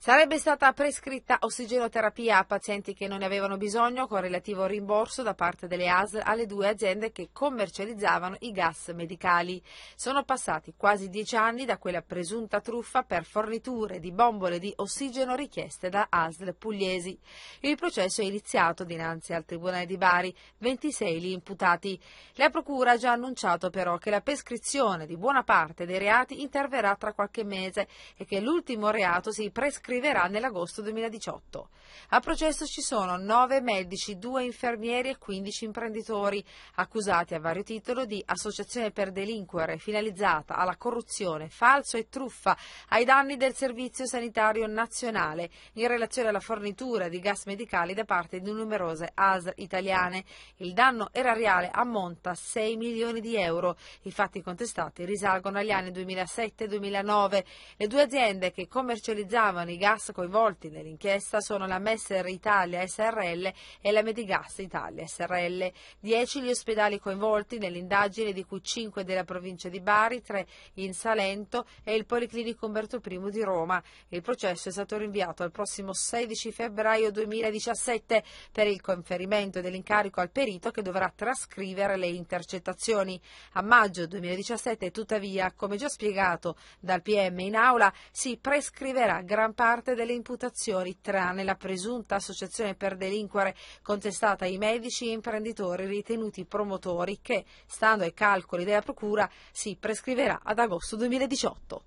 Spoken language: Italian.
Sarebbe stata prescritta ossigenoterapia a pazienti che non ne avevano bisogno con relativo rimborso da parte delle ASL alle due aziende che commercializzavano i gas medicali. Sono passati quasi dieci anni da quella presunta truffa per forniture di bombole di ossigeno richieste da ASL pugliesi. Il processo è iniziato dinanzi al Tribunale di Bari, 26 gli imputati. La Procura ha già annunciato però che la prescrizione di buona parte dei reati interverrà tra qualche mese e che l'ultimo reato si prescrive scriverà nell'agosto 2018. A processo ci sono 9 medici, 2 infermieri e 15 imprenditori, accusati a vario titolo di associazione per delinquere finalizzata alla corruzione, falso e truffa ai danni del Servizio Sanitario Nazionale in relazione alla fornitura di gas medicali da parte di numerose ASR italiane. Il danno erariale ammonta a 6 milioni di euro. I fatti contestati risalgono agli anni 2007-2009. Le due aziende che commercializzavano i gas coinvolti nell'inchiesta sono la Messer Italia SRL e la Medigas Italia SRL. Dieci gli ospedali coinvolti nell'indagine di cui cinque della provincia di Bari, tre in Salento e il Policlinico Umberto I di Roma. Il processo è stato rinviato al prossimo 16 febbraio 2017 per il conferimento dell'incarico al perito che dovrà trascrivere le intercettazioni. A maggio 2017 tuttavia, come già spiegato dal PM in aula, si prescriverà gran parte parte delle imputazioni, tranne la presunta associazione per delinquere contestata ai medici e imprenditori ritenuti promotori che, stando ai calcoli della Procura, si prescriverà ad agosto 2018.